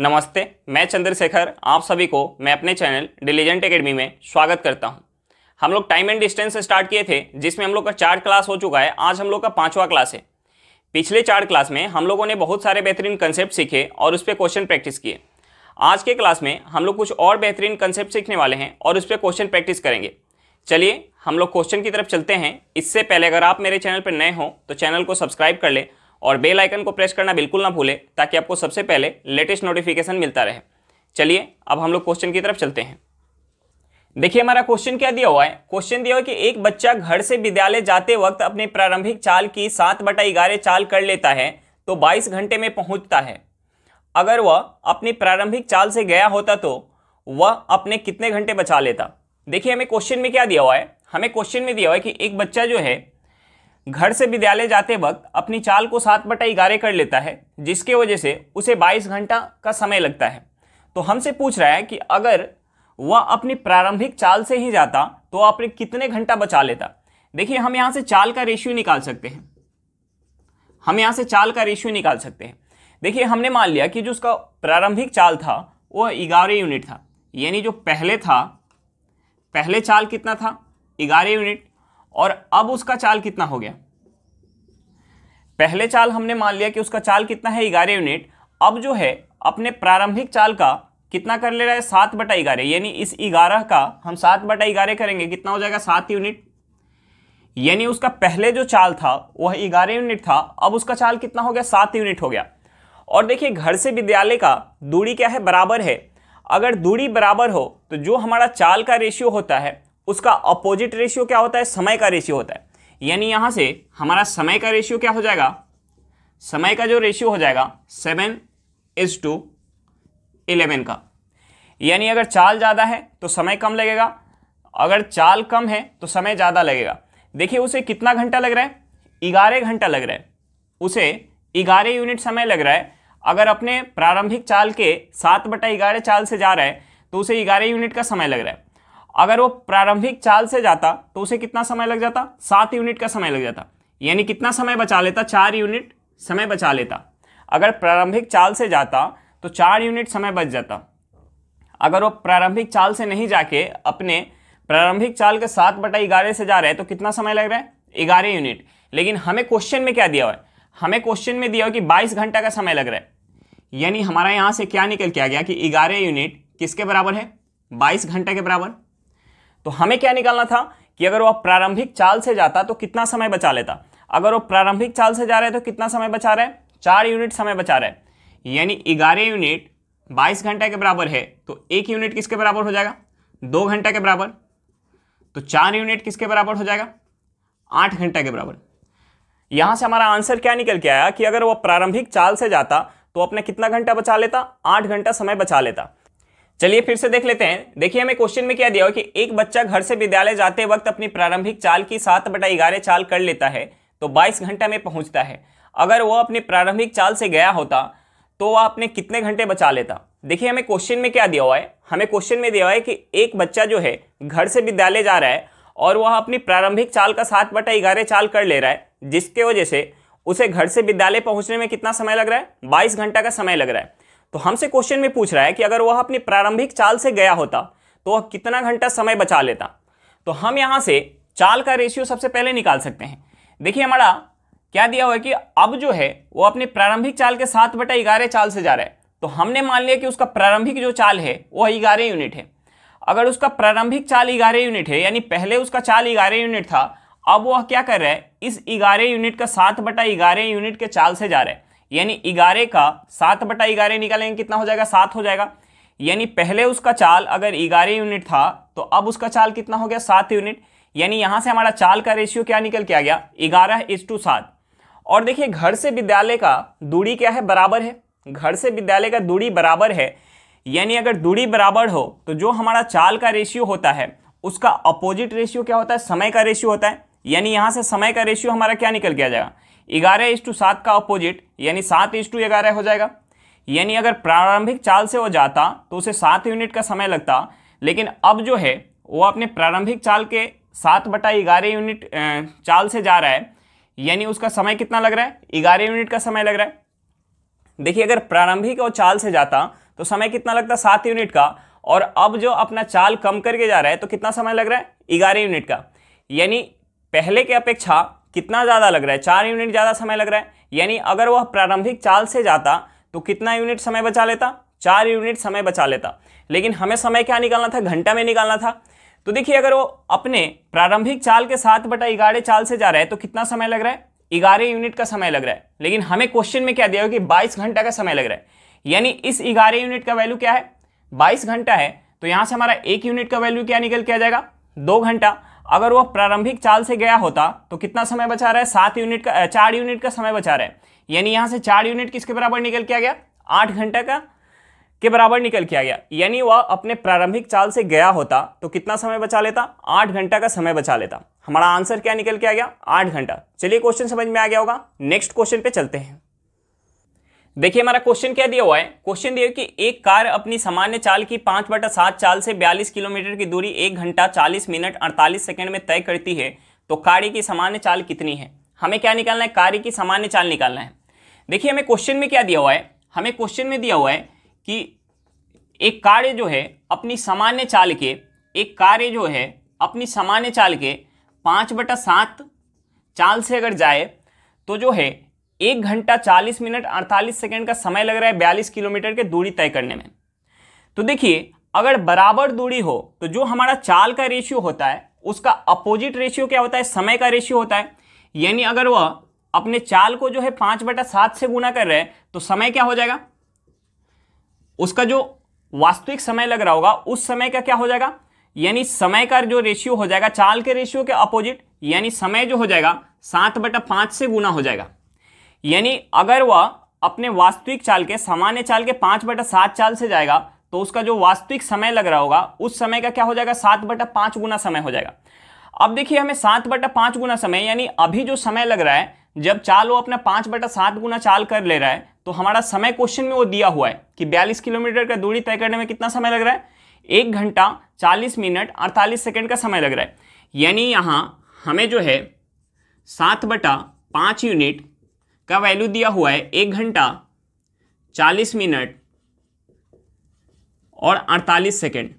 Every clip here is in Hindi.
नमस्ते मैं चंद्रशेखर आप सभी को मैं अपने चैनल डिलीजेंट एकेडमी में स्वागत करता हूं हम लोग टाइम एंड डिस्टेंस स्टार्ट किए थे जिसमें हम लोग का चार क्लास हो चुका है आज हम लोग का पांचवा क्लास है पिछले चार क्लास में हम लोगों ने बहुत सारे बेहतरीन कंसेप्ट सीखे और उस पर क्वेश्चन प्रैक्टिस किए आज के क्लास में हम लोग कुछ और बेहतरीन कंसेप्ट सीखने वाले हैं और उस पर क्वेश्चन प्रैक्टिस करेंगे चलिए हम लोग क्वेश्चन की तरफ चलते हैं इससे पहले अगर आप मेरे चैनल पर नए हों तो चैनल को सब्सक्राइब कर लें और बेल आइकन को प्रेस करना बिल्कुल ना भूलें ताकि आपको सबसे पहले लेटेस्ट नोटिफिकेशन मिलता रहे चलिए अब हम लोग क्वेश्चन की तरफ चलते हैं देखिए हमारा क्वेश्चन क्या दिया हुआ है क्वेश्चन दिया हुआ है कि एक बच्चा घर से विद्यालय जाते वक्त अपने प्रारंभिक चाल की सात बटा ग्यारह चाल कर लेता है तो बाईस घंटे में पहुंचता है अगर वह अपनी प्रारंभिक चाल से गया होता तो वह अपने कितने घंटे बचा लेता देखिए हमें क्वेश्चन में क्या दिया हुआ है हमें क्वेश्चन में दिया हुआ है कि एक बच्चा जो है घर से विद्यालय जाते वक्त अपनी चाल को सात बटा ग्यारह कर लेता है जिसके वजह से उसे बाईस घंटा का समय लगता है तो हमसे पूछ रहा है कि अगर वह अपनी प्रारंभिक चाल से ही जाता तो आपने कितने घंटा बचा लेता देखिए हम यहाँ से चाल का रेशियो निकाल सकते हैं हम यहाँ से चाल का रेशियो निकाल सकते हैं देखिए हमने मान लिया कि जो उसका प्रारंभिक चाल था वो ग्यारह यूनिट था यानी जो पहले था पहले चाल कितना था ग्यारह यूनिट और अब उसका चाल कितना हो गया पहले चाल हमने मान लिया कि उसका चाल कितना है ग्यारह यूनिट अब जो है अपने प्रारंभिक चाल का कितना कर ले रहा है सात बटा ग्यारह यानी इस ग्यारह का हम सात बटा ग्यारह करेंगे कितना हो जाएगा सात यूनिट यानी उसका पहले जो चाल था वह ग्यारह यूनिट था अब उसका चाल कितना हो गया सात यूनिट हो गया और देखिए घर से विद्यालय का दूरी क्या है बराबर है अगर दूरी बराबर हो तो जो हमारा चाल का रेशियो होता है उसका अपोजिट रेशियो क्या होता है समय का रेशियो होता है यानी यहाँ से हमारा समय का रेशियो क्या हो जाएगा समय का जो रेशियो हो जाएगा सेवन इज टू इलेवन का यानी अगर चाल ज़्यादा है तो समय कम लगेगा अगर चाल कम है तो समय ज़्यादा लगेगा देखिए उसे कितना घंटा लग रहा है ग्यारह घंटा लग रहा है उसे ग्यारह यूनिट समय लग रहा है अगर अपने प्रारंभिक चाल के सात बटा ग्यारह चाल से जा रहा है तो उसे ग्यारह यूनिट का समय लग रहा है अगर वो प्रारंभिक चाल से जाता तो उसे कितना समय लग जाता सात यूनिट का समय लग जाता यानी कितना समय बचा लेता चार यूनिट समय बचा लेता अगर प्रारंभिक चाल से जाता तो चार यूनिट समय बच जाता अगर वो प्रारंभिक चाल से नहीं जाके अपने प्रारंभिक चाल के सात बटा ग्यारह से जा रहे हैं तो कितना समय लग रहा है ग्यारह यूनिट लेकिन हमें क्वेश्चन में क्या दिया हुआ है हमें क्वेश्चन में दिया हुआ कि बाईस घंटा का समय लग रहा है यानी हमारा यहाँ से क्या निकल के आ गया कि ग्यारह यूनिट किसके बराबर है बाईस घंटे के बराबर तो हमें क्या निकालना था कि अगर वह प्रारंभिक चाल से जाता तो कितना समय बचा लेता अगर वो प्रारंभिक चाल से जा रहे हैं तो कितना समय बचा रहे हैं चार यूनिट समय बचा रहे हैं यानी ग्यारह यूनिट बाईस घंटे के बराबर है तो एक यूनिट किसके बराबर हो जाएगा दो घंटा के बराबर तो चार यूनिट किसके बराबर हो जाएगा आठ घंटे के बराबर यहां से हमारा आंसर क्या निकल के आया कि अगर वह प्रारंभिक चाल से जाता तो अपने कितना घंटा बचा लेता आठ घंटा समय बचा लेता चलिए फिर से देख लेते हैं देखिए हमें क्वेश्चन में क्या दिया हुआ कि एक बच्चा घर से विद्यालय जाते वक्त अपनी प्रारंभिक चाल की सात बटा ग्यारह चाल कर लेता है तो 22 घंटा में पहुंचता है अगर वह अपनी प्रारंभिक चाल से गया होता तो वह अपने कितने घंटे बचा लेता देखिए हमें क्वेश्चन में क्या दिया हुआ है हमें क्वेश्चन में दिया हुआ है कि एक बच्चा जो है घर से विद्यालय जा रहा है और वह अपनी प्रारंभिक चाल का सात बटा ग्यारह चाल कर ले रहा है जिसके वजह से उसे घर से विद्यालय पहुंचने में कितना समय लग रहा है बाईस घंटा का समय लग रहा है तो हमसे क्वेश्चन में पूछ रहा है कि अगर वह अपनी प्रारंभिक चाल से गया होता तो वह कितना घंटा समय बचा लेता तो हम यहाँ से चाल का रेशियो सबसे पहले निकाल सकते हैं देखिए हमारा क्या दिया हुआ है कि अब जो है वो अपने प्रारंभिक चाल के सात बटा ग्यारह चाल से जा रहा है तो हमने मान लिया कि उसका प्रारंभिक जो चाल है वह ग्यारह यूनिट है अगर उसका प्रारंभिक चाल ग्यारह यूनिट है यानी पहले उसका चाल ग्यारह यूनिट था अब वह क्या कर रहा है इस ग्यारह यूनिट का सात बटा ग्यारह यूनिट के चाल से जा रहा है यानी ग्यारह का सात बटा ग्यारह निकालेंगे कितना हो जाएगा सात हो जाएगा यानी पहले उसका चाल अगर ग्यारह यूनिट था तो अब उसका चाल कितना हो गया सात यूनिट यानी यहाँ से हमारा चाल का रेशियो क्या निकल के आ गया ग्यारह इज टू सात और देखिए घर से विद्यालय का दूरी क्या है बराबर है घर से विद्यालय का दूरी बराबर है यानी अगर दूरी बराबर हो तो जो हमारा चाल का रेशियो होता है उसका अपोजिट रेशियो क्या होता है समय का रेशियो होता है यानी यहाँ से समय का रेशियो हमारा क्या निकल के आ जाएगा ग्यारह इंस टू सात का अपोजिट यानी सात इंस टू ग्यारह हो जाएगा यानी अगर प्रारंभिक चाल से वो जाता तो उसे सात यूनिट का समय लगता लेकिन अब जो है वो अपने प्रारंभिक चाल के सात बटा ग्यारह यूनिट चाल से जा रहा है यानी उसका समय कितना लग रहा है ग्यारह यूनिट का समय लग रहा है देखिए अगर प्रारंभिक और चाल से जाता तो समय कितना लगता सात यूनिट का और अब जो अपना चाल कम करके जा रहा है तो कितना समय लग रहा है ग्यारह यूनिट का यानी पहले के अपेक्षा कितना ज़्यादा लग रहा है चार यूनिट ज़्यादा समय लग रहा है यानी अगर वह प्रारंभिक चाल से जाता तो कितना यूनिट समय बचा लेता चार यूनिट समय बचा लेता लेकिन हमें समय क्या निकालना था घंटा में निकालना था तो देखिए अगर वो अपने प्रारंभिक चाल के साथ बटा ग्यारह चाल से जा रहा है तो कितना समय लग रहा है ग्यारह यूनिट का समय लग रहा है लेकिन हमें क्वेश्चन में क्या दिया कि 22 घंटा का समय लग रहा है यानी इस ग्यारह यूनिट का वैल्यू क्या है 22 घंटा है तो यहाँ से हमारा एक यूनिट का वैल्यू क्या निकल किया जाएगा दो घंटा अगर वह प्रारंभिक चाल से गया होता तो कितना समय बचा रहा है सात यूनिट का चार यूनिट का समय बचा रहा है यानी यहां से चार यूनिट किसके बराबर निकल किया गया आठ घंटे का के बराबर निकल किया गया यानी वह अपने प्रारंभिक चाल से गया होता तो कितना समय बचा लेता आठ घंटा का समय बचा लेता हमारा आंसर क्या निकल के आ गया आठ घंटा चलिए क्वेश्चन समझ में आ गया होगा नेक्स्ट क्वेश्चन पे चलते हैं देखिए हमारा क्वेश्चन क्या दिया हुआ है क्वेश्चन दिया कि एक कार अपनी सामान्य चाल की पांच बटा सात चाल से बयालीस किलोमीटर की दूरी एक घंटा चालीस मिनट अड़तालीस सेकंड में तय करती है तो कार्य की सामान्य चाल कितनी है हमें क्या निकालना है कार्य की सामान्य चाल निकालना है देखिए हमें क्वेश्चन में क्या दिया हुआ है हमें क्वेश्चन में दिया हुआ है कि एक कार्य जो है अपनी सामान्य चाल के एक कार्य जो है अपनी सामान्य चाल के पाँच बटा सात चाल से अगर जाए तो जो है एक घंटा चालीस मिनट अड़तालीस सेकेंड का समय लग रहा है बयालीस किलोमीटर के दूरी तय करने में तो देखिए अगर बराबर दूरी हो तो जो हमारा चाल का रेशियो होता है उसका अपोजिट रेशियो क्या होता है समय का रेशियो होता है यानी अगर वह अपने चाल को जो है पांच बटा सात से गुना कर रहे हैं तो समय क्या हो जाएगा उसका जो वास्तविक समय लग रहा होगा उस समय का क्या हो जाएगा यानी समय का जो रेशियो हो जाएगा चाल के रेशियो के अपोजिट यानी समय जो हो जाएगा सात बटा पांच से गुना हो जाएगा यानी अगर वह अपने वास्तविक चाल के सामान्य चाल के पाँच बटा सात चाल से जाएगा तो उसका जो वास्तविक समय लग रहा होगा उस समय का क्या हो जाएगा सात बटा पाँच गुना समय हो जाएगा अब देखिए हमें सात बटा पाँच गुना समय यानी अभी जो समय लग रहा है जब चाल वो अपना पाँच बटा सात गुना चाल कर ले रहा है तो हमारा समय क्वेश्चन में वो दिया हुआ है कि बयालीस किलोमीटर का दूरी तय करने में कितना समय लग रहा है एक घंटा चालीस मिनट अड़तालीस सेकेंड का समय लग रहा है यानी यहाँ हमें जो है सात बटा पाँच यूनिट का वैल्यू दिया हुआ है एक घंटा चालीस मिनट और अड़तालीस सेकेंड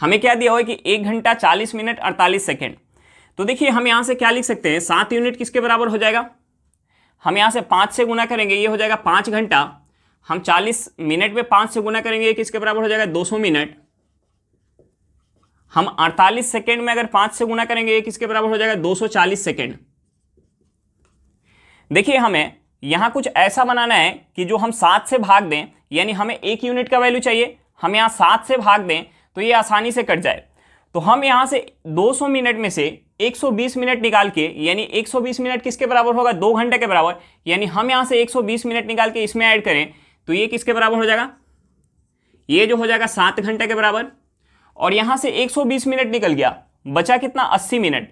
हमें क्या दिया हुआ है कि एक घंटा चालीस मिनट अड़तालीस सेकेंड तो देखिए हम यहां से क्या लिख सकते हैं सात यूनिट किसके बराबर हो जाएगा हम यहां से पांच से गुना करेंगे ये हो जाएगा पांच घंटा हम चालीस मिनट में पांच से गुना करेंगे किसके बराबर हो जाएगा दो सौ मिनट हम अड़तालीस सेकेंड में अगर पांच से गुना करेंगे किसके बराबर हो जाएगा दो सौ चालीस सेकेंड देखिए हमें यहाँ कुछ ऐसा बनाना है कि जो हम सात से भाग दें यानी हमें एक यूनिट का वैल्यू चाहिए हम यहाँ सात से भाग दें तो ये आसानी से कट जाए तो हम यहाँ से 200 मिनट में से 120 मिनट निकाल के यानी 120 मिनट किसके बराबर होगा दो घंटे के बराबर यानी हम यहाँ से 120 मिनट निकाल के इसमें ऐड करें तो ये किसके बराबर हो जाएगा ये जो हो जाएगा सात घंटे के बराबर और यहाँ से 120 मिनट निकल गया बचा कितना 80 मिनट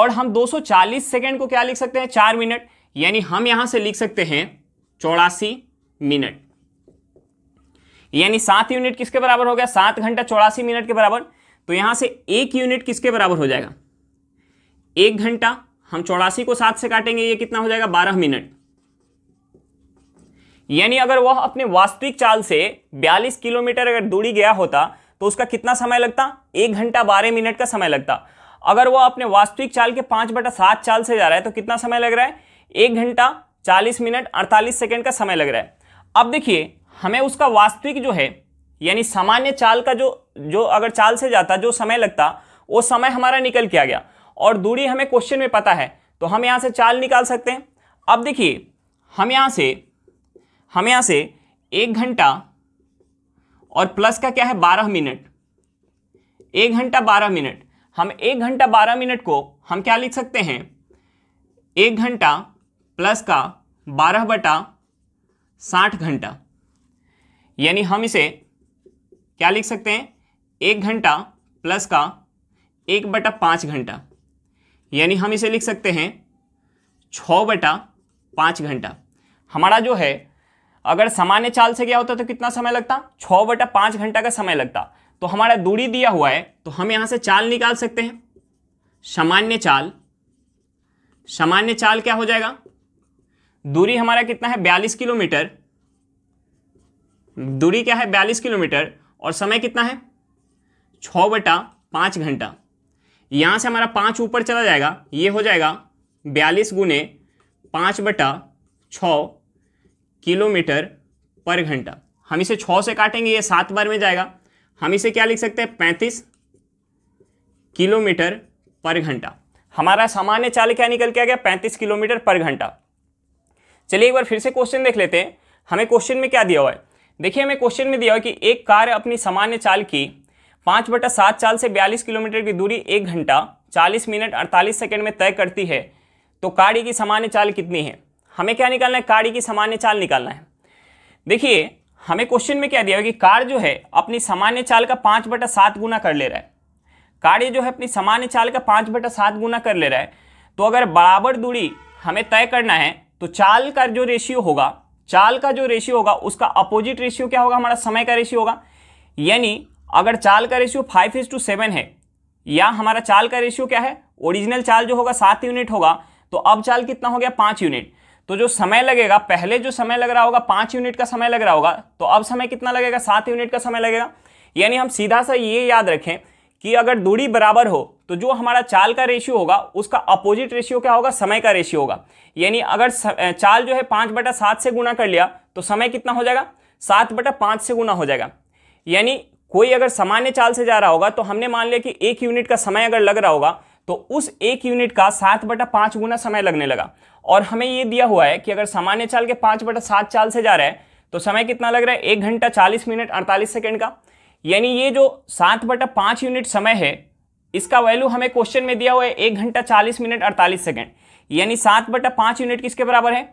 और हम 240 सेकंड को क्या लिख सकते हैं चार मिनट यानी हम यहां से लिख सकते हैं चौरासी मिनट यानी सात यूनिट किसके बराबर हो गया सात घंटा चौरासी मिनट के बराबर तो यहां से एक यूनिट किसके बराबर हो जाएगा एक घंटा हम चौरासी को सात से काटेंगे ये कितना हो जाएगा बारह मिनट यानी अगर वह अपने वास्तविक चाल से बयालीस किलोमीटर अगर दूरी गया होता तो उसका कितना समय लगता एक घंटा बारह मिनट का समय लगता अगर वह अपने वास्तविक चाल के पांच बटा सात चाल से जा रहा है तो कितना समय लग रहा है एक घंटा चालीस मिनट अड़तालीस सेकेंड का समय लग रहा है अब देखिए हमें उसका वास्तविक जो है यानी सामान्य चाल का जो जो अगर चाल से जाता जो समय लगता वो समय हमारा निकल के आ गया और दूरी हमें क्वेश्चन में पता है तो हम यहाँ से चाल निकाल सकते हैं अब देखिए हम यहाँ से हम यहाँ से एक घंटा और प्लस का क्या है बारह मिनट एक घंटा बारह मिनट हम एक घंटा बारह मिनट को हम क्या लिख सकते हैं एक घंटा प्लस का बारह बटा साठ घंटा यानी हम इसे क्या लिख सकते हैं एक घंटा प्लस का एक बटा पाँच घंटा यानी हम इसे लिख सकते हैं छः बटा पाँच घंटा हमारा जो है अगर सामान्य चाल से गया होता तो कितना समय लगता छः बटा पाँच घंटा का समय लगता तो हमारा दूरी दिया हुआ है तो हम यहाँ से चाल निकाल सकते हैं सामान्य चाल सामान्य चाल क्या हो जाएगा दूरी हमारा कितना है बयालीस किलोमीटर दूरी क्या है बयालीस किलोमीटर और समय कितना है छ बटा पाँच घंटा यहाँ से हमारा पाँच ऊपर चला जाएगा ये हो जाएगा बयालीस गुने पाँच बटा छ किलोमीटर पर घंटा हम इसे छः से काटेंगे ये सात बार में जाएगा हम इसे क्या लिख सकते हैं पैंतीस किलोमीटर पर घंटा हमारा सामान्य चाल क्या निकल के आ गया पैंतीस किलोमीटर पर घंटा चलिए एक बार फिर से क्वेश्चन देख लेते हैं हमें क्वेश्चन में क्या दिया हुआ है देखिए हमें क्वेश्चन में दिया हुआ है कि एक कार अपनी सामान्य चाल की पाँच बटा सात चाल से बयालीस किलोमीटर की दूरी एक घंटा चालीस मिनट अड़तालीस सेकेंड में तय करती है तो गाड़ी की सामान्य चाल कितनी है हमें क्या निकालना है गाड़ी की सामान्य चाल निकालना है देखिए हमें क्वेश्चन में क्या दिया है कि कार जो है अपनी सामान्य चाल का पाँच बटा सात गुना कर ले रहा है कार्य जो है अपनी सामान्य चाल का पाँच बटा सात गुना कर ले रहा है तो अगर बराबर दूरी हमें तय करना है तो चाल का जो रेशियो होगा चाल का जो रेशियो होगा उसका अपोजिट रेशियो क्या होगा हमारा समय का रेशियो होगा यानी अगर चाल का ratio five is to seven है या हमारा चाल का रेशियो क्या है ओरिजिनल चाल जो होगा सात यूनिट होगा तो अब चाल कितना हो गया पाँच यूनिट तो जो समय लगेगा पहले जो समय लग रहा होगा पाँच यूनिट का समय लग रहा होगा तो अब समय कितना लगेगा सात यूनिट का समय लगेगा यानी हम सीधा सा ये याद रखें कि अगर दूरी बराबर हो तो जो हमारा चाल का रेशियो होगा उसका अपोजिट रेशियो क्या होगा समय का रेशियो होगा यानी अगर चाल जो है पाँच बटा सात से गुना कर लिया तो समय कितना हो जाएगा सात बटा पाँच से गुना हो जाएगा यानी कोई अगर सामान्य चाल से जा रहा होगा तो हमने मान लिया कि एक यूनिट का समय अगर लग रहा होगा तो उस एक यूनिट का सात बटा पाँच गुना समय लगने लगा और हमें ये दिया हुआ है कि अगर सामान्य चाल के पाँच बटा सात चाल से जा रहा है तो समय कितना लग रहा है एक घंटा चालीस मिनट अड़तालीस सेकेंड का यानी ये जो सात बटा पाँच यूनिट समय है इसका वैल्यू हमें क्वेश्चन में दिया हुआ है एक घंटा चालीस मिनट अड़तालीस सेकेंड यानी सात बटा पाँच यूनिट किसके बराबर है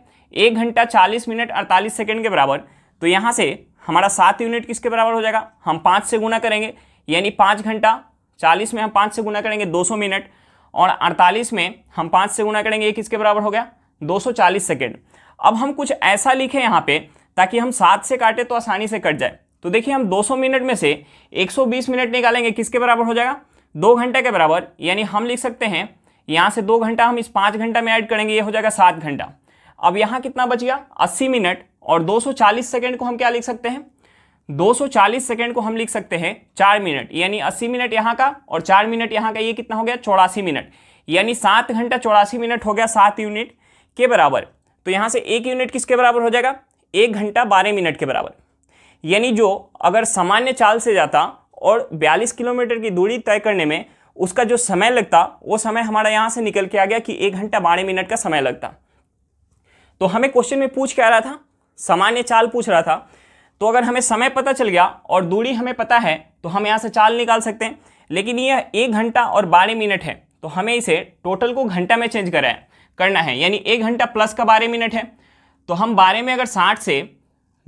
एक घंटा चालीस मिनट अड़तालीस सेकेंड के बराबर तो यहाँ से हमारा सात यूनिट किसके बराबर हो जाएगा हम पाँच से गुना करेंगे यानी पाँच घंटा चालीस में हम पाँच से गुना करेंगे दो सौ मिनट और अड़तालीस में हम पाँच से गुना करेंगे ये किसके बराबर हो गया दो सौ चालीस सेकेंड अब हम कुछ ऐसा लिखें यहाँ पे ताकि हम सात से काटें तो आसानी से कट जाए तो देखिए हम 200 मिनट में से 120 मिनट निकालेंगे किसके बराबर हो जाएगा दो घंटे के बराबर यानी हम लिख सकते हैं यहाँ से दो घंटा हम इस पाँच घंटा में ऐड करेंगे ये हो जाएगा सात घंटा अब यहाँ कितना बच गया अस्सी मिनट और दो सेकंड को हम क्या लिख सकते हैं 240 सेकंड को हम लिख सकते हैं चार मिनट यानी 80 मिनट यहाँ का और चार मिनट यहाँ का ये कितना हो गया चौरासी मिनट यानी सात घंटा चौरासी मिनट हो गया सात यूनिट के बराबर तो यहाँ से एक यूनिट किसके बराबर हो जाएगा एक घंटा बारह मिनट के बराबर यानी जो अगर सामान्य चाल से जाता और 42 किलोमीटर की दूरी तय करने में उसका जो समय लगता वो समय हमारा यहाँ से निकल के आ गया कि एक घंटा बारह मिनट का समय लगता तो हमें क्वेश्चन में पूछ क्या रहा था सामान्य चाल पूछ रहा था तो अगर हमें समय पता चल गया और दूरी हमें पता है तो हम यहाँ से चाल निकाल सकते हैं लेकिन यह एक घंटा और बारह मिनट है तो हमें इसे टोटल को घंटा में चेंज करा है करना है यानी एक घंटा प्लस का बारह मिनट है तो हम बारह में अगर साठ से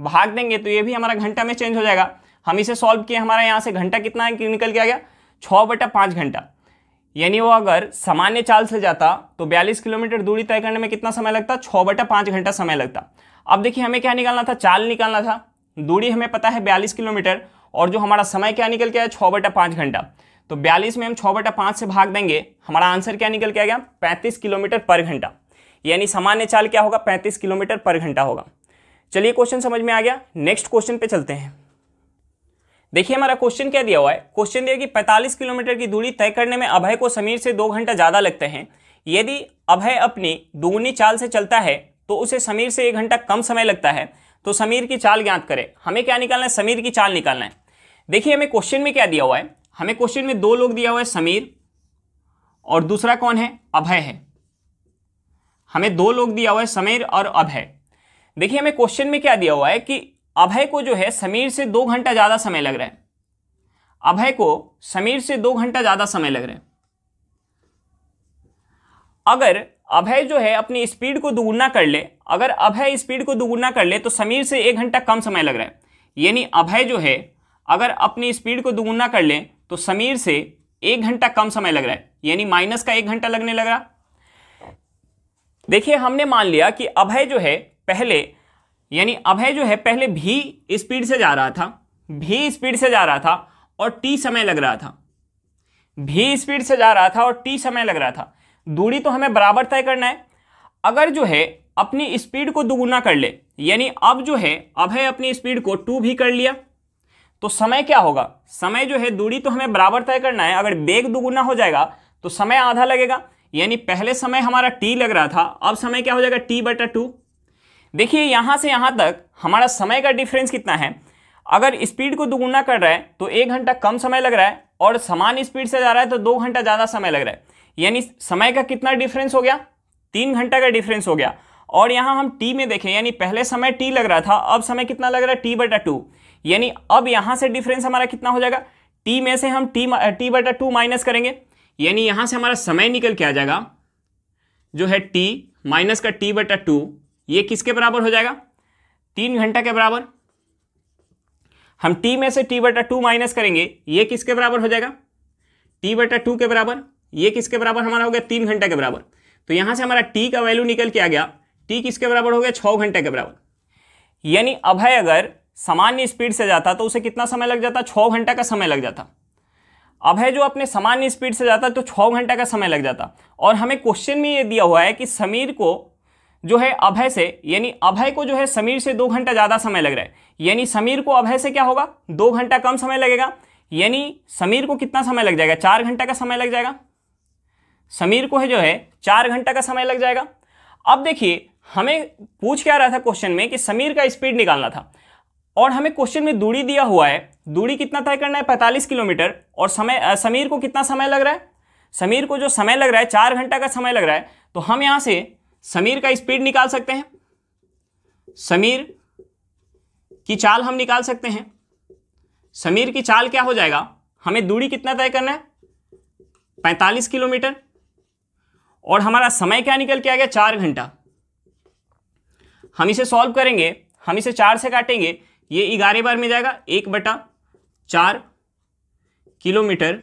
भाग देंगे तो ये भी हमारा घंटा में चेंज हो जाएगा हम इसे सॉल्व किए हमारा यहाँ से घंटा कितना है निकल के आ गया छः बटा पाँच घंटा यानी वो अगर सामान्य चाल से जाता तो 42 किलोमीटर दूरी तय करने में कितना समय लगता छः बटा पाँच घंटा समय लगता अब देखिए हमें क्या निकालना था चाल निकालना था दूरी हमें पता है बयालीस किलोमीटर और जो हमारा समय क्या निकल के आया छः बटा पाँच घंटा तो बयालीस में हम छः बटा पाँच से भाग देंगे हमारा आंसर क्या निकल के आ गया पैंतीस किलोमीटर पर घंटा यानी सामान्य चाल क्या होगा पैंतीस किलोमीटर पर घंटा होगा चलिए क्वेश्चन समझ में आ गया नेक्स्ट क्वेश्चन पे चलते हैं देखिए हमारा क्वेश्चन क्या दिया हुआ है क्वेश्चन दिया कि 45 किलोमीटर की दूरी तय करने में अभय को समीर से दो घंटा ज़्यादा लगते हैं यदि अभय अपनी दोगुनी चाल से चलता है तो उसे समीर से एक घंटा कम समय लगता है तो समीर की चाल ज्ञात करें हमें क्या निकालना है समीर की चाल निकालना है देखिए हमें क्वेश्चन में क्या दिया हुआ है हमें क्वेश्चन में दो लोग दिया हुआ है समीर और दूसरा कौन है अभय है हमें दो लोग दिया हुआ है समीर और अभय देखिए हमें क्वेश्चन में क्या दिया हुआ है कि अभय को जो है समीर से दो घंटा ज़्यादा समय लग रहा है अभय को समीर से दो घंटा ज़्यादा समय लग रहा है अगर अभय जो है अपनी स्पीड को दोगुना कर ले अगर अभय स्पीड को दोगुना कर ले तो समीर से एक घंटा कम समय लग रहा है यानी अभय जो है अगर अपनी स्पीड को दुगुना कर ले तो समीर से एक घंटा कम समय लग रहा है यानी माइनस का एक घंटा लगने लग रहा देखिए हमने मान लिया कि अभय जो है पहले यानी अभय जो है पहले भी स्पीड से जा रहा था भी स्पीड से जा रहा था और टी समय लग रहा था भी स्पीड से जा रहा था और टी समय लग रहा था दूरी तो हमें बराबर तय करना है अगर जो है अपनी स्पीड को दोगुना कर ले यानी अब जो है अभय अपनी स्पीड को टू भी कर लिया तो समय क्या होगा समय जो है दूरी तो हमें बराबर तय करना है अगर बेग दुगुना हो जाएगा तो समय आधा लगेगा यानी पहले समय हमारा टी लग रहा था अब समय क्या हो जाएगा टी बटा टू देखिए यहाँ से यहाँ तक हमारा समय का डिफरेंस कितना है अगर स्पीड को दोगुना कर रहा है तो एक घंटा कम समय लग रहा है और समान स्पीड से जा रहा है तो दो घंटा ज़्यादा समय लग रहा है यानी समय का कितना डिफरेंस हो गया तीन घंटा का डिफरेंस हो गया और यहाँ हम टी में देखें यानी पहले समय टी लग रहा था अब समय कितना लग रहा है टी बटा टू यानी अब यहाँ से डिफरेंस हमारा कितना हो जाएगा टी में से हम टी टी बटा टू माइनस करेंगे यानी यहाँ से हमारा समय निकल के आ जाएगा जो है टी माइनस का टी बटा टू ये किसके बराबर हो जाएगा तीन घंटा के बराबर हम टी में से टी बटा टू माइनस करेंगे ये किसके बराबर हो जाएगा टी बटा टू के बराबर ये किसके बराबर हमारा हो गया तीन घंटा के बराबर तो यहां से हमारा टी का वैल्यू निकल के आ गया टी किसके बराबर हो गया छः घंटे के बराबर यानी अभय अगर सामान्य स्पीड से जाता तो उसे कितना समय लग जाता छः घंटा का समय लग जाता अभय जो अपने सामान्य स्पीड से जाता तो छः घंटा का समय लग जाता और हमें क्वेश्चन में ये दिया हुआ है कि समीर को जो है अभय से यानी अभय को जो है समीर से दो घंटा ज़्यादा समय लग रहा है यानी समीर को अभय से क्या होगा दो घंटा कम समय लगेगा यानी समीर को कितना समय लग जाएगा चार घंटा का समय लग जाएगा समीर को है जो है चार घंटा का समय लग जाएगा अब देखिए हमें पूछ क्या रहा था क्वेश्चन में कि समीर का स्पीड निकालना था और हमें क्वेश्चन में दूरी दिया हुआ है दूरी कितना तय करना है पैंतालीस किलोमीटर और समय समीर को कितना समय लग रहा है समीर को जो समय लग रहा है चार घंटा का समय लग रहा है तो हम यहाँ से समीर का स्पीड निकाल सकते हैं समीर की चाल हम निकाल सकते हैं समीर की चाल क्या हो जाएगा हमें दूरी कितना तय करना है 45 किलोमीटर और हमारा समय क्या निकल के आ गया चार घंटा हम इसे सॉल्व करेंगे हम इसे चार से काटेंगे ये ग्यारह बार में जाएगा एक बटा चार किलोमीटर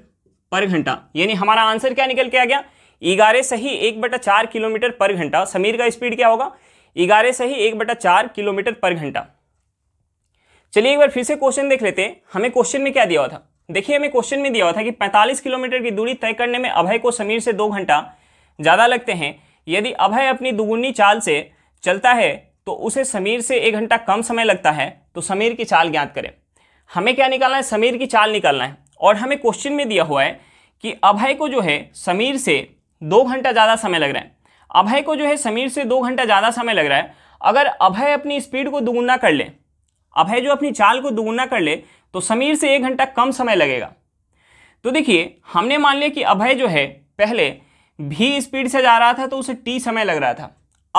पर घंटा यानी हमारा आंसर क्या निकल के आ गया ग्यारह से ही एक बटा चार किलोमीटर पर घंटा समीर का स्पीड क्या होगा ग्यारह से ही एक बटा चार किलोमीटर पर घंटा चलिए एक बार फिर से क्वेश्चन देख लेते हैं हमें क्वेश्चन में क्या दिया हुआ था देखिए हमें क्वेश्चन में दिया हुआ था कि 45 किलोमीटर की दूरी तय करने में अभय को समीर से दो घंटा ज़्यादा लगते हैं यदि अभय अपनी दुगुनी चाल से चलता है तो उसे समीर से एक घंटा कम समय लगता है तो समीर की चाल ज्ञात करें हमें क्या निकालना है समीर की चाल निकालना है और हमें क्वेश्चन में दिया हुआ है कि अभय को जो है समीर से दो घंटा ज़्यादा समय लग रहा है अभय को जो है समीर से दो घंटा ज़्यादा समय लग रहा है अगर अभय अपनी स्पीड को दुगुना कर ले अभय जो अपनी चाल को दुगुना कर ले तो समीर से एक घंटा कम समय लगेगा तो देखिए हमने मान लिया कि अभय जो है पहले भी स्पीड से जा रहा था तो उसे टी समय लग रहा था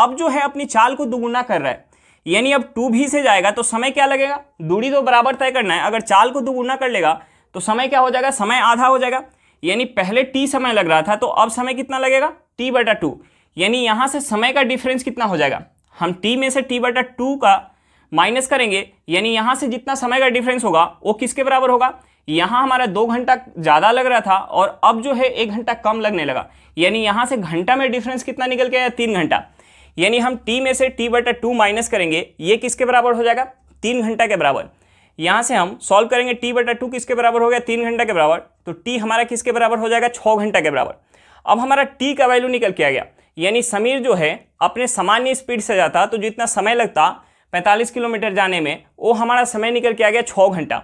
अब जो है अपनी चाल को दुगुना कर रहा है यानी अब टू भी से जाएगा तो समय क्या लगेगा दूरी तो बराबर तय करना है अगर चाल को दुगुना कर लेगा तो समय क्या हो जाएगा समय आधा हो जाएगा यानी पहले टी समय लग रहा था तो अब समय कितना लगेगा टी बटा टू यानी यहाँ से समय का डिफरेंस कितना हो जाएगा हम टी में से टी बटा टू का माइनस करेंगे यानी यहाँ से जितना समय का डिफरेंस होगा वो किसके बराबर होगा यहाँ हमारा दो घंटा ज़्यादा लग रहा था और अब जो है एक घंटा कम लगने लगा यानी यहाँ से घंटा में डिफरेंस कितना निकल के आया तीन घंटा यानी हम टी में से टी बटा टू माइनस करेंगे ये किसके बराबर हो जाएगा तीन घंटा के बराबर यहाँ से हम सॉल्व करेंगे टी बटा टू किसके बराबर हो गया तीन घंटा के बराबर तो टी हमारा किसके बराबर हो जाएगा छः घंटा के बराबर अब हमारा टी का वैल्यू निकल किया गया यानी समीर जो है अपने सामान्य स्पीड से जाता तो जितना समय लगता 45 किलोमीटर जाने में वो हमारा समय निकल के आ गया छः घंटा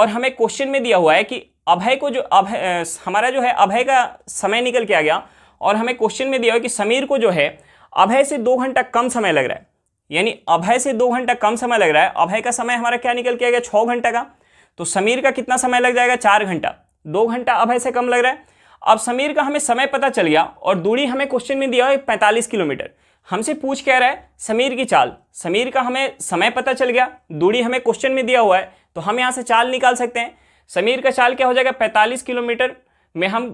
और हमें क्वेश्चन में दिया हुआ है कि अभय को जो अभय हमारा जो है अभय का समय निकल के आ गया और हमें क्वेश्चन में दिया हुआ है कि समीर को जो है अभय से दो घंटा कम समय लग रहा है यानी अभय से दो घंटा कम समय लग रहा है अभय का समय हमारा क्या निकल के आ गया छः घंटा का तो समीर का कितना समय लग जाएगा चार घंटा दो घंटा अब ऐसे कम लग रहा है अब समीर का हमें समय पता चल गया और दूरी हमें क्वेश्चन में दिया है पैंतालीस किलोमीटर हमसे पूछ कह रहा है समीर की चाल समीर का हमें समय पता चल गया दूरी हमें क्वेश्चन में दिया हुआ है तो हम यहाँ से चाल निकाल सकते हैं समीर का चाल क्या हो जाएगा पैंतालीस किलोमीटर में हम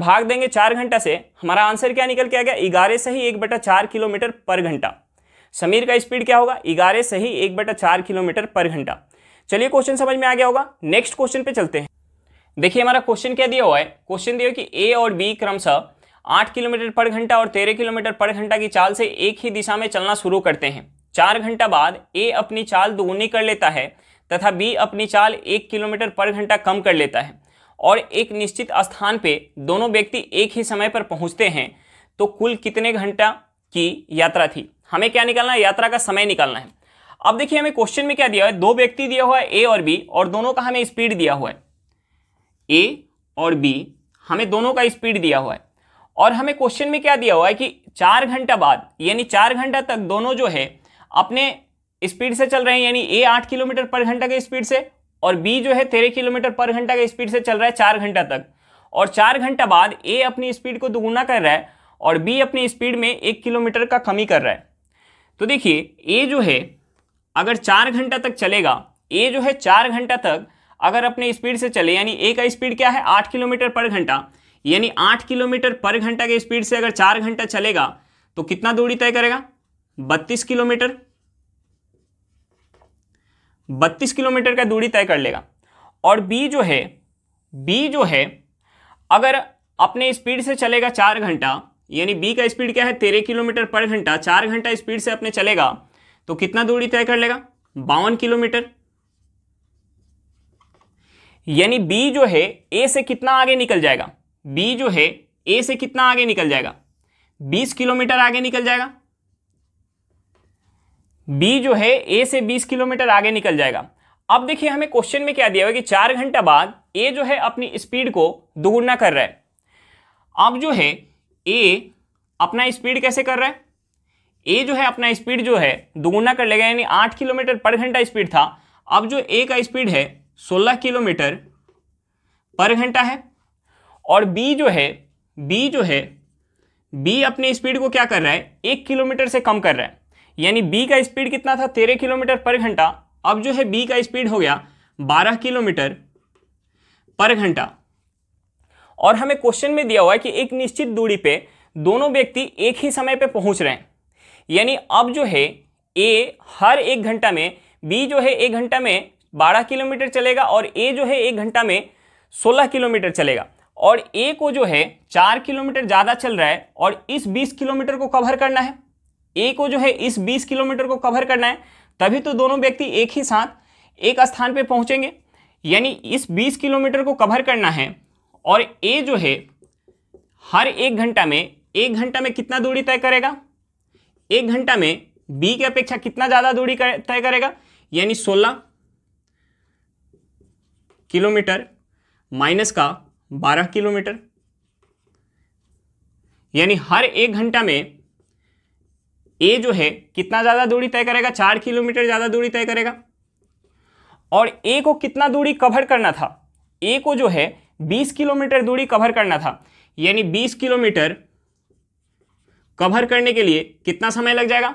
भाग देंगे चार घंटा से हमारा आंसर क्या निकल के आ गया ग्यारह से ही एक बटा चार किलोमीटर पर घंटा समीर का स्पीड क्या होगा ग्यारह से ही एक बटा चार किलोमीटर पर घंटा चलिए क्वेश्चन समझ में आ गया होगा नेक्स्ट क्वेश्चन पर चलते हैं देखिए हमारा क्वेश्चन क्या दिया हुआ है क्वेश्चन दिया कि ए और बी क्रमशः आठ किलोमीटर पर घंटा और तेरह किलोमीटर पर घंटा की चाल से एक ही दिशा में चलना शुरू करते हैं चार घंटा बाद ए अपनी चाल दोगुनी कर लेता है तथा बी अपनी चाल एक किलोमीटर पर घंटा कम कर लेता है और एक निश्चित स्थान पे दोनों व्यक्ति एक ही समय पर पहुंचते हैं तो कुल कितने घंटा की यात्रा थी हमें क्या निकालना है यात्रा का समय निकालना है अब देखिए हमें क्वेश्चन में क्या दिया हुआ है दो व्यक्ति दिया हुआ है ए और बी और दोनों का हमें स्पीड दिया हुआ है ए और बी हमें दोनों का स्पीड दिया हुआ है और हमें क्वेश्चन में क्या दिया हुआ है कि चार घंटा बाद यानी चार घंटा तक दोनों जो है अपने स्पीड से चल रहे हैं यानी ए आठ किलोमीटर पर घंटा के स्पीड से और बी जो है तेरह किलोमीटर पर घंटा के स्पीड से चल रहा है चार घंटा तक और चार घंटा बाद ए अपनी स्पीड को दोगुना कर रहा है और बी अपनी स्पीड में एक किलोमीटर का कमी कर रहा है तो देखिए ए जो है अगर चार घंटा तक चलेगा ए जो है चार घंटा तक अगर अपने स्पीड से चले यानी ए का स्पीड क्या है आठ किलोमीटर पर घंटा यानी आठ किलोमीटर पर घंटा के स्पीड से अगर चार घंटा चलेगा तो कितना दूरी तय करेगा बत्तीस किलोमीटर बत्तीस किलोमीटर का दूरी तय कर लेगा और बी जो है बी जो है अगर अपने स्पीड से चलेगा चार घंटा यानी बी का स्पीड क्या है तेरह किलोमीटर पर घंटा चार घंटा स्पीड से अपने चलेगा तो कितना दूरी तय कर लेगा बावन किलोमीटर यानी बी जो है ए से कितना आगे निकल जाएगा बी जो है ए से कितना आगे निकल जाएगा 20 किलोमीटर आगे निकल जाएगा बी जो है ए से 20 किलोमीटर आगे निकल जाएगा अब देखिए हमें क्वेश्चन में क्या दिया हुआ है कि चार घंटा बाद ए जो है अपनी स्पीड को दोगुना कर रहा है अब जो है ए अपना स्पीड कैसे कर रहा है ए जो है अपना स्पीड जो है दोगुना कर लेगा यानी आठ किलोमीटर पर घंटा स्पीड था अब जो ए का स्पीड है 16 किलोमीटर पर घंटा है और बी जो है बी जो है बी अपने स्पीड को क्या कर रहा है एक किलोमीटर से कम कर रहा है यानी बी का स्पीड कितना था तेरह किलोमीटर पर घंटा अब जो है बी का स्पीड हो गया बारह किलोमीटर पर घंटा और हमें क्वेश्चन में दिया हुआ है कि एक निश्चित दूरी पे दोनों व्यक्ति एक ही समय पे पहुंच रहे हैं यानी अब जो है ए हर एक घंटा में बी जो है एक घंटा में 12 किलोमीटर चलेगा और ए जो है एक घंटा में 16 किलोमीटर चलेगा और ए को जो है चार किलोमीटर ज़्यादा चल रहा है और इस बीस किलोमीटर को कवर करना है ए को जो है इस बीस किलोमीटर को कवर करना है तभी तो दोनों व्यक्ति एक ही साथ एक स्थान पर पहुंचेंगे यानी इस बीस किलोमीटर को कवर करना है और ए जो है हर एक घंटा में एक घंटा में कितना दूरी तय करेगा एक घंटा में बी की अपेक्षा कितना ज़्यादा दूरी तय करेगा यानी सोलह किलोमीटर माइनस का बारह किलोमीटर यानी हर एक घंटा में ए जो है कितना ज़्यादा दूरी तय करेगा चार किलोमीटर ज़्यादा दूरी तय करेगा और ए को कितना दूरी कवर करना था ए को जो है बीस किलोमीटर दूरी कवर करना था यानी बीस किलोमीटर कवर करने के लिए कितना समय लग जाएगा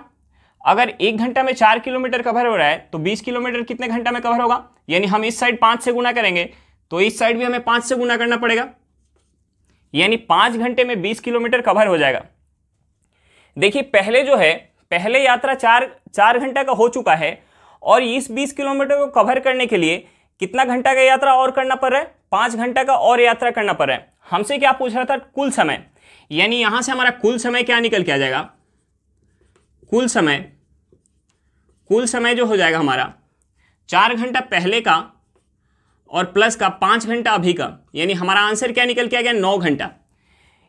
अगर एक घंटा में चार किलोमीटर कवर हो रहा है तो बीस किलोमीटर कितने घंटा में कवर होगा यानी हम इस साइड पाँच से गुना करेंगे तो इस साइड भी हमें पाँच से गुना करना पड़ेगा यानी पाँच घंटे में बीस किलोमीटर कवर हो जाएगा देखिए पहले जो है पहले यात्रा चार चार घंटा का हो चुका है और इस बीस किलोमीटर को कवर करने के लिए कितना घंटा का यात्रा और करना पड़ रहा है पाँच घंटा का और यात्रा करना पड़ रहा है हमसे क्या पूछ रहा था कुल समय यानी यहाँ से हमारा कुल समय क्या निकल के आ जाएगा कुल समय कुल समय जो हो जाएगा हमारा चार घंटा पहले का और प्लस का पाँच घंटा अभी का यानी हमारा आंसर क्या निकल के आ गया नौ घंटा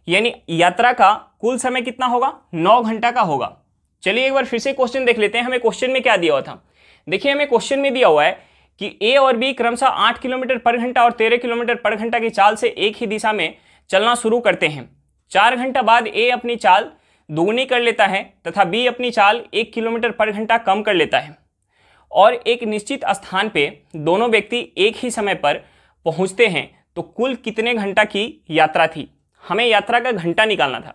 यानी यात्रा का कुल समय कितना होगा नौ घंटा का होगा चलिए एक बार फिर से क्वेश्चन देख लेते हैं हमें क्वेश्चन में क्या दिया हुआ था देखिए हमें क्वेश्चन में दिया हुआ है कि ए और बी क्रमशः आठ किलोमीटर पर घंटा और तेरह किलोमीटर पर घंटा की चाल से एक ही दिशा में चलना शुरू करते हैं चार घंटा बाद ए अपनी चाल दोगुनी कर लेता है तथा बी अपनी चाल एक किलोमीटर पर घंटा कम कर लेता है और एक निश्चित स्थान पे दोनों व्यक्ति एक ही समय पर पहुंचते हैं तो कुल कितने घंटा की यात्रा थी हमें यात्रा का घंटा निकालना था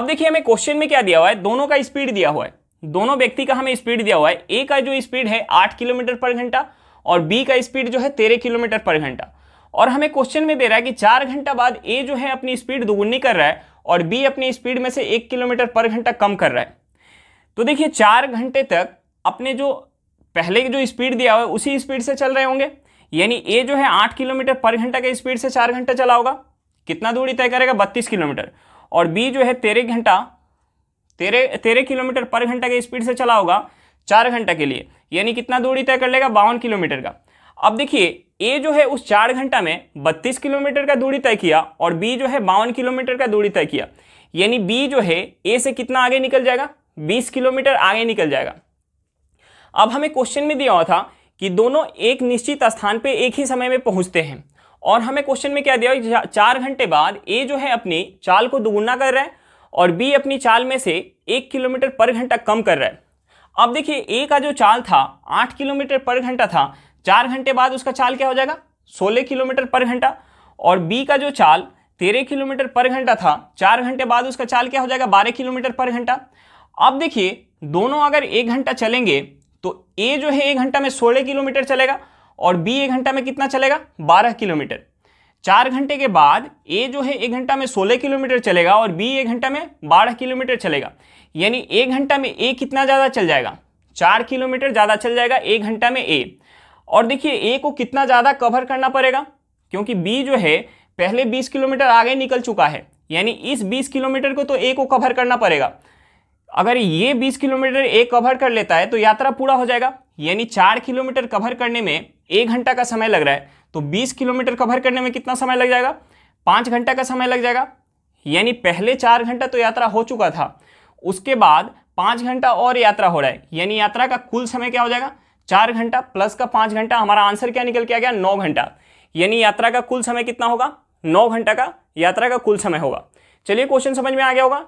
अब देखिए हमें क्वेश्चन में क्या दिया हुआ है दोनों का स्पीड दिया हुआ है दोनों व्यक्ति का हमें स्पीड दिया हुआ है ए का जो स्पीड है आठ किलोमीटर पर घंटा और बी का स्पीड जो है तेरह किलोमीटर पर घंटा और हमें क्वेश्चन में दे रहा है कि चार घंटा बाद ए जो है अपनी स्पीड दोगुनी कर रहा है और बी अपनी स्पीड में से एक किलोमीटर पर घंटा कम कर रहा है तो देखिए चार घंटे तक अपने जो पहले की जो स्पीड दिया हुआ है उसी स्पीड से चल रहे होंगे यानी ए जो है आठ किलोमीटर पर घंटा के स्पीड से चार घंटा चला होगा कितना दूरी तय करेगा बत्तीस किलोमीटर और बी जो है तेरह घंटा तेरह तेरह किलोमीटर पर घंटा के स्पीड से चला होगा चार घंटा के लिए यानी कितना दूरी तय कर लेगा बावन किलोमीटर का अब देखिए ए जो है उस चार घंटा में बत्तीस किलोमीटर का दूरी तय किया और बी जो है बावन किलोमीटर का दूरी तय किया यानी बी जो है ए से कितना आगे निकल जाएगा बीस किलोमीटर आगे निकल जाएगा अब हमें क्वेश्चन में दिया हुआ था कि दोनों एक निश्चित स्थान पे एक ही समय में पहुंचते हैं और हमें क्वेश्चन में क्या दिया हुआ चार घंटे बाद ए जो है अपनी चाल को दोगुना कर रहा है और बी अपनी चाल में से एक किलोमीटर पर घंटा कम कर रहा है अब देखिए ए का जो चाल था आठ किलोमीटर पर घंटा था चार घंटे बाद उसका चाल क्या हो जाएगा सोलह किलोमीटर पर घंटा और बी का जो चाल तेरह किलोमीटर पर घंटा था चार घंटे बाद उसका चाल क्या हो जाएगा बारह किलोमीटर पर घंटा अब देखिए दोनों अगर एक घंटा चलेंगे तो ए जो है एक घंटा में सोलह किलोमीटर चलेगा और बी एक घंटा में कितना चलेगा बारह किलोमीटर चार घंटे के बाद ए जो है एक घंटा में सोलह किलोमीटर चलेगा और बी एक घंटा में बारह किलोमीटर चलेगा यानी एक घंटा में ए कितना ज़्यादा चल जाएगा चार किलोमीटर ज़्यादा चल जाएगा एक घंटा में ए और देखिए ए को कितना ज़्यादा कवर करना पड़ेगा क्योंकि बी जो है पहले 20 किलोमीटर आगे निकल चुका है यानी इस 20 किलोमीटर को तो ए को कवर करना पड़ेगा अगर ये 20 किलोमीटर ए कवर कर लेता है तो यात्रा पूरा हो जाएगा यानी चार किलोमीटर कवर करने में एक घंटा का समय लग रहा है तो बीस किलोमीटर कवर करने में कितना समय लग जाएगा पाँच घंटा का समय लग जाएगा यानी पहले चार घंटा तो यात्रा हो चुका था उसके बाद पाँच घंटा और यात्रा हो रहा है यानी यात्रा का कुल समय क्या हो जाएगा चार घंटा प्लस का पाँच घंटा हमारा आंसर क्या निकल के आ गया नौ घंटा यानी यात्रा का कुल समय कितना होगा नौ घंटा का यात्रा का कुल समय होगा चलिए क्वेश्चन समझ में आ गया होगा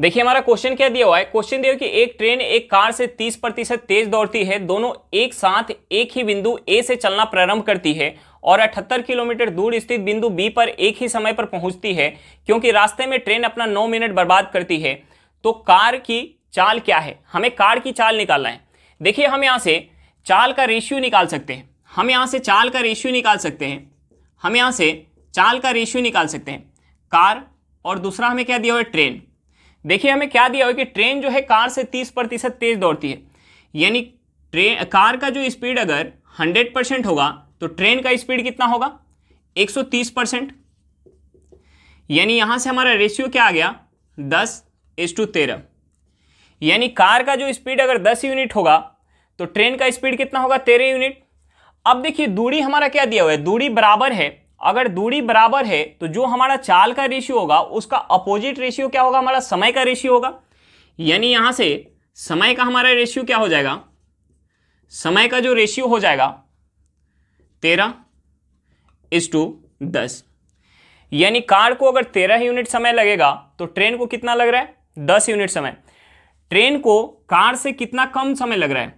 देखिए हमारा क्वेश्चन क्या दिया हुआ है क्वेश्चन दिया कि एक ट्रेन एक कार से 30 प्रतिशत तेज दौड़ती है दोनों एक साथ एक ही बिंदु ए से चलना प्रारंभ करती है और 78 किलोमीटर दूर स्थित बिंदु बी पर एक ही समय पर पहुंचती है क्योंकि रास्ते में ट्रेन अपना 9 मिनट बर्बाद करती है तो कार की चाल क्या है हमें कार की चाल निकालना है देखिए हम यहाँ से चाल का रेशियो निकाल सकते हैं हम यहाँ से चाल का रेशियो निकाल सकते हैं हम यहाँ से चाल का रेशियो निकाल सकते हैं कार और दूसरा हमें क्या दिया हुआ है ट्रेन देखिए हमें क्या दिया हुआ है कि ट्रेन जो है कार से तीस प्रतिशत तेज़ दौड़ती है यानी ट्रेन कार का जो स्पीड अगर हंड्रेड परसेंट होगा तो ट्रेन का स्पीड कितना होगा एक सौ तीस परसेंट यानी यहाँ से हमारा रेशियो क्या आ गया दस एस टू तेरह यानी कार का जो स्पीड अगर दस यूनिट होगा तो ट्रेन का स्पीड कितना होगा तेरह यूनिट अब देखिए दूरी हमारा क्या दिया हुआ है दूरी बराबर है अगर दूरी बराबर है तो जो हमारा चाल का रेशियो होगा उसका अपोजिट रेशियो क्या होगा हमारा समय का रेशियो होगा यानी यहाँ से समय का हमारा रेशियो क्या हो जाएगा समय का जो रेशियो हो जाएगा तेरह इस टू दस यानी कार को अगर तेरह यूनिट समय लगेगा तो ट्रेन को कितना लग रहा है दस यूनिट समय ट्रेन को कार से कितना कम समय लग रहा है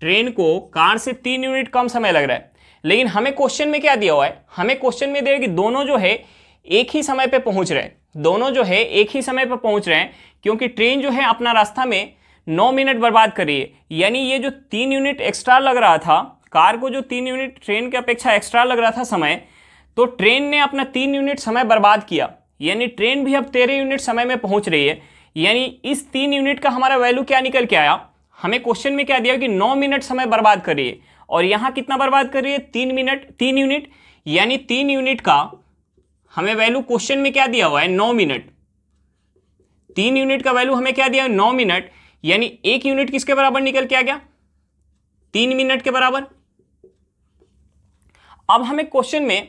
ट्रेन को कार से तीन यूनिट कम समय लग रहा है लेकिन हमें क्वेश्चन में क्या दिया हुआ है हमें क्वेश्चन में दिया कि दोनों जो है एक ही समय पर पहुंच रहे हैं दोनों जो है एक ही समय पर पहुंच रहे हैं क्योंकि ट्रेन जो है अपना रास्ता में नौ मिनट बर्बाद कर रही है यानी ये जो तीन यूनिट एक्स्ट्रा लग रहा था कार को जो तीन यूनिट ट्रेन के अपेक्षा एक्स्ट्रा लग रहा था समय तो ट्रेन ने अपना तीन यूनिट समय बर्बाद किया यानी ट्रेन भी अब तेरह यूनिट समय में पहुंच रही है यानी इस तीन यूनिट का हमारा वैल्यू क्या निकल के आया हमें क्वेश्चन में क्या दिया कि नौ मिनट समय बर्बाद करिए और यहां कितना बर्बाद करिए तीन मिनट तीन यूनिट यानी तीन यूनिट का हमें वैल्यू क्वेश्चन में क्या दिया हुआ है नौ मिनट तीन यूनिट का वैल्यू हमें क्या दिया नौ मिनट यानी एक यूनिट किसके बराबर निकल के आ गया तीन मिनट के बराबर अब हमें क्वेश्चन में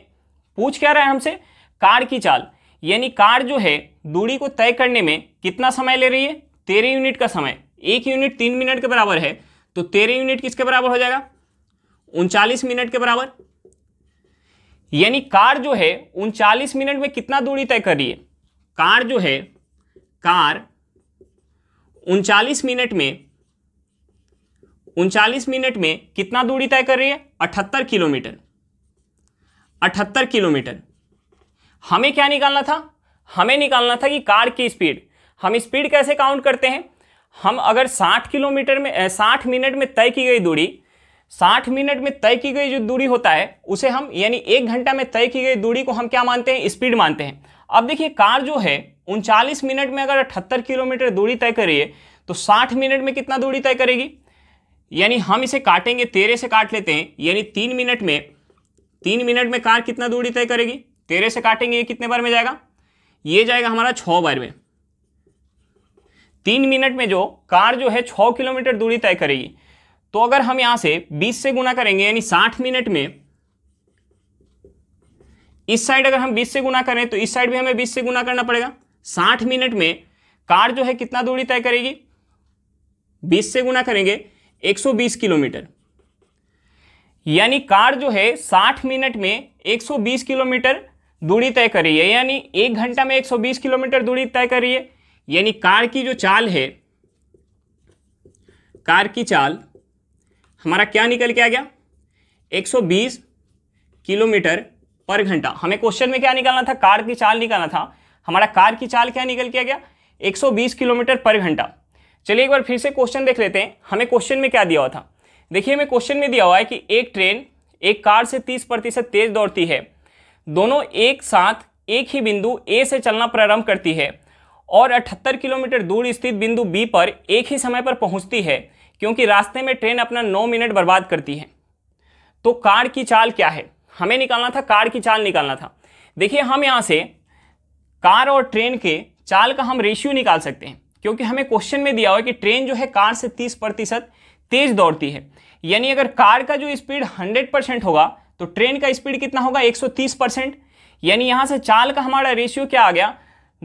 पूछ क्या रहा है हमसे कार की चाल यानी कार जो है दूरी को तय करने में कितना समय ले रही है तेरह यूनिट का समय एक यूनिट तीन मिनट के बराबर है तो तेरह यूनिट किसके बराबर हो जाएगा उनचालीस मिनट के बराबर यानी कार जो है उनचालीस मिनट में कितना दूरी तय कर रही है कार जो है कार उनचालीस मिनट में उनचालीस मिनट में कितना दूरी तय कर रही है अठहत्तर किलोमीटर अठहत्तर किलोमीटर हमें क्या निकालना था हमें निकालना था कि कार की स्पीड हम स्पीड कैसे काउंट करते हैं हम अगर 60 किलोमीटर में 60 मिनट में तय की गई दूरी 60 मिनट में तय की गई जो दूरी होता है उसे हम यानी एक घंटा में तय की गई दूरी को हम क्या मानते हैं स्पीड मानते हैं अब देखिए कार जो है उनचालीस मिनट में अगर अठहत्तर किलोमीटर दूरी तय करिए तो साठ मिनट में कितना दूरी तय करेगी यानी हम इसे काटेंगे तेरह से काट लेते हैं यानी तीन मिनट में तीन मिनट में कार कितना दूरी तय करेगी तेरह से काटेंगे ये कितने बार में जाएगा ये जाएगा हमारा छः बार में तीन मिनट में जो कार जो है छः किलोमीटर दूरी तय करेगी तो अगर हम यहाँ से बीस से गुना करेंगे यानी साठ मिनट में इस साइड अगर हम 20 से गुना करें तो इस साइड भी हमें 20 से गुना करना पड़ेगा 60 मिनट में कार जो है कितना दूरी तय करेगी 20 से गुना करेंगे 120 किलोमीटर यानी कार जो है 60 मिनट में 120 किलोमीटर दूरी तय करी है यानी एक घंटा में 120 किलोमीटर दूरी तय करी है यानी कार की जो चाल है कार की चाल हमारा क्या निकल के आ गया 120 किलोमीटर पर घंटा हमें क्वेश्चन में क्या निकालना था कार की चाल निकालना था हमारा कार की चाल क्या निकल के आ गया 120 किलोमीटर पर घंटा चलिए एक बार फिर से क्वेश्चन देख लेते हैं हमें क्वेश्चन में क्या दिया हुआ था देखिए हमें क्वेश्चन में दिया हुआ है कि एक ट्रेन एक कार से 30 प्रतिशत तेज दौड़ती है दोनों एक साथ एक ही बिंदु ए से चलना प्रारंभ करती है और 78 किलोमीटर दूर स्थित बिंदु बी पर एक ही समय पर पहुंचती है क्योंकि रास्ते में ट्रेन अपना 9 मिनट बर्बाद करती है तो कार की चाल क्या है हमें निकालना था कार की चाल निकालना था देखिए हम यहाँ से कार और ट्रेन के चाल का हम रेशियो निकाल सकते हैं क्योंकि हमें क्वेश्चन में दिया हुआ है कि ट्रेन जो है कार से 30 प्रतिशत तेज दौड़ती है यानी अगर कार का जो स्पीड 100 परसेंट होगा तो ट्रेन का स्पीड कितना होगा 130 परसेंट यानी यहाँ से चाल का हमारा रेशियो क्या आ गया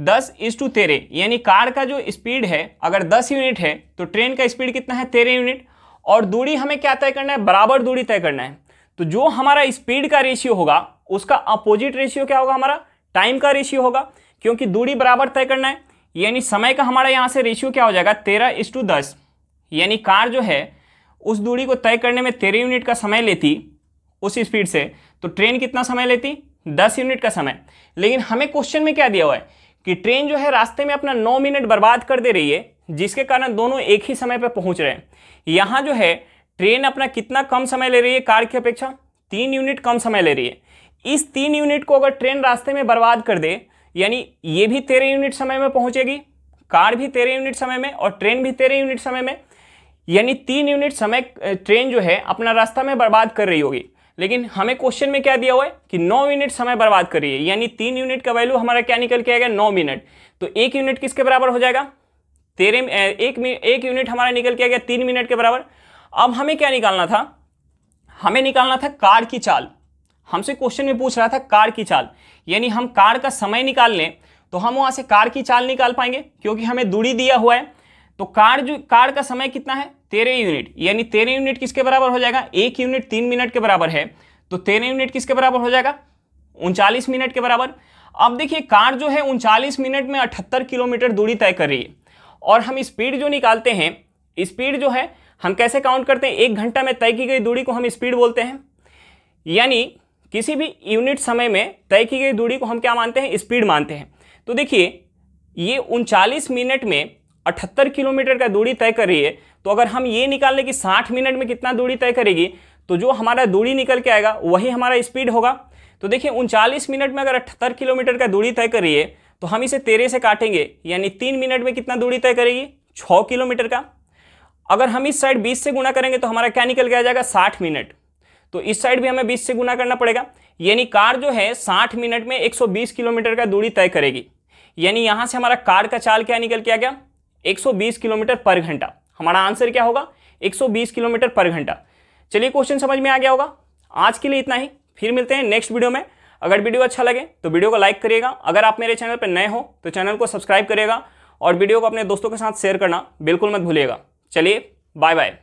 दस इज टू तेरह यानी कार का जो स्पीड है अगर दस यूनिट है तो ट्रेन का स्पीड कितना है तेरह यूनिट और दूरी हमें क्या तय करना है बराबर दूरी तय करना है तो जो हमारा स्पीड का रेशियो होगा उसका अपोजिट रेशियो क्या होगा हमारा टाइम का रेशियो होगा क्योंकि दूरी बराबर तय करना है यानी समय का हमारा यहाँ से रेशियो क्या हो जाएगा तेरह इज टू दस यानी कार जो है उस दूरी को तय करने में तेरह यूनिट का समय लेती उसी स्पीड से तो ट्रेन कितना समय लेती दस यूनिट का समय लेकिन हमें क्वेश्चन में क्या दिया हुआ है कि ट्रेन जो है रास्ते में अपना नौ मिनट बर्बाद कर दे रही है जिसके कारण दोनों एक ही समय पर पहुंच रहे हैं यहाँ जो है ट्रेन अपना कितना कम समय ले रही है कार की अपेक्षा तीन यूनिट कम समय ले रही है इस तीन यूनिट को अगर ट्रेन रास्ते में बर्बाद कर दे यानी ये भी तेरह यूनिट समय में पहुंचेगी कार भी तेरह यूनिट समय में और ट्रेन भी तेरह यूनिट समय में यानी तीन यूनिट समय ट्रेन जो है अपना रास्ता में बर्बाद कर रही होगी लेकिन हमें क्वेश्चन में क्या दिया हुआ है कि नौ यूनिट समय बर्बाद करिए यानी तीन यूनिट का वैल्यू हमारा क्या निकल के आएगा नौ मिनट तो एक यूनिट किसके बराबर हो जाएगा तेरह एक एक यूनिट हमारा निकल के आ गया तीन मिनट के बराबर अब हमें क्या निकालना था हमें निकालना था कार की चाल हमसे क्वेश्चन में पूछ रहा था कार की चाल यानी हम कार का समय निकाल लें तो हम वहां से कार की चाल निकाल पाएंगे क्योंकि हमें दूरी दिया हुआ है तो कार जो कार का समय कितना है तेरह यूनिट यानी तेरह यूनिट किसके बराबर हो जाएगा एक यूनिट तीन मिनट के बराबर है तो तेरह यूनिट किसके बराबर हो जाएगा उनचालीस मिनट के बराबर अब देखिए कार जो है उनचालीस मिनट में अठहत्तर किलोमीटर दूरी तय कर रही है और हम स्पीड जो निकालते हैं स्पीड जो है हम कैसे काउंट करते हैं एक घंटा में तय की गई दूरी को हम स्पीड बोलते हैं यानी किसी भी यूनिट समय में तय की गई दूरी को हम क्या मानते हैं स्पीड मानते हैं तो देखिए ये उनचालीस मिनट में अठहत्तर किलोमीटर का दूरी तय कर रही है तो अगर हम ये निकाल लें कि साठ मिनट में कितना दूरी तय करेगी तो जो हमारा दूरी निकल के आएगा वही हमारा स्पीड होगा तो देखिए उनचालीस मिनट में अगर अठहत्तर किलोमीटर का दूरी तय कर रही है तो हम इसे तेरह से काटेंगे यानी तीन मिनट में कितना दूरी तय करेगी छः किलोमीटर का अगर हम इस साइड बीस से गुना करेंगे तो हमारा क्या निकल के आ जाएगा साठ मिनट तो इस साइड भी हमें बीस से गुना करना पड़ेगा यानी कार जो है साठ मिनट में एक किलोमीटर का दूरी तय करेगी यानी यहाँ से हमारा कार का चाल क्या निकल के आ गया 120 किलोमीटर पर घंटा हमारा आंसर क्या होगा 120 किलोमीटर पर घंटा चलिए क्वेश्चन समझ में आ गया होगा आज के लिए इतना ही फिर मिलते हैं नेक्स्ट वीडियो में अगर वीडियो अच्छा लगे तो वीडियो को लाइक करिएगा अगर आप मेरे चैनल पर नए हो तो चैनल को सब्सक्राइब करिएगा और वीडियो को अपने दोस्तों के साथ शेयर करना बिल्कुल मत भूलिएगा चलिए बाय बाय